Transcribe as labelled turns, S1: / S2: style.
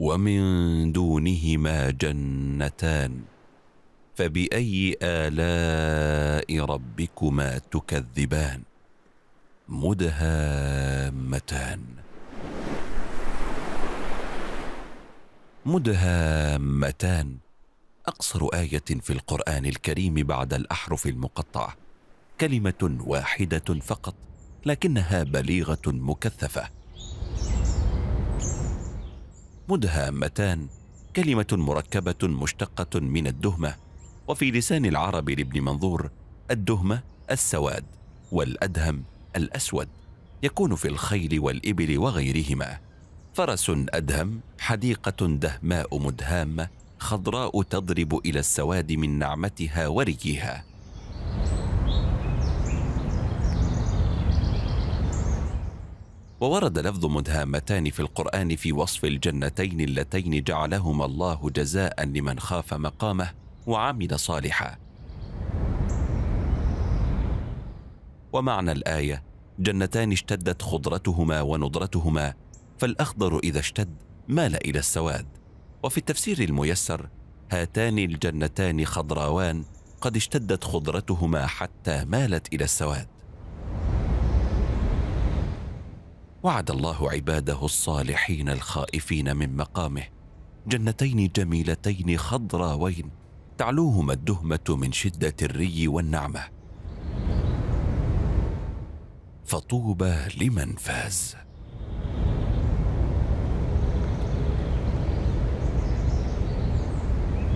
S1: ومن دونهما جنتان فباي الاء ربكما تكذبان مدهامتان مدهامتان اقصر ايه في القران الكريم بعد الاحرف المقطعه كلمه واحده فقط لكنها بليغه مكثفه مدهامتان كلمة مركبة مشتقة من الدهمة وفي لسان العرب لابن منظور الدهمة السواد والأدهم الأسود يكون في الخيل والإبل وغيرهما فرس أدهم حديقة دهماء مدهامة خضراء تضرب إلى السواد من نعمتها وريها وورد لفظ مدهامتان في القرآن في وصف الجنتين اللتين جعلهما الله جزاء لمن خاف مقامه وعمل صالحا ومعنى الآية جنتان اشتدت خضرتهما ونضرتهما فالأخضر إذا اشتد مال إلى السواد وفي التفسير الميسر هاتان الجنتان خضراوان قد اشتدت خضرتهما حتى مالت إلى السواد وعد الله عباده الصالحين الخائفين من مقامه جنتين جميلتين خضراوين تعلوهما الدهمه من شده الري والنعمه فطوبى لمن فاز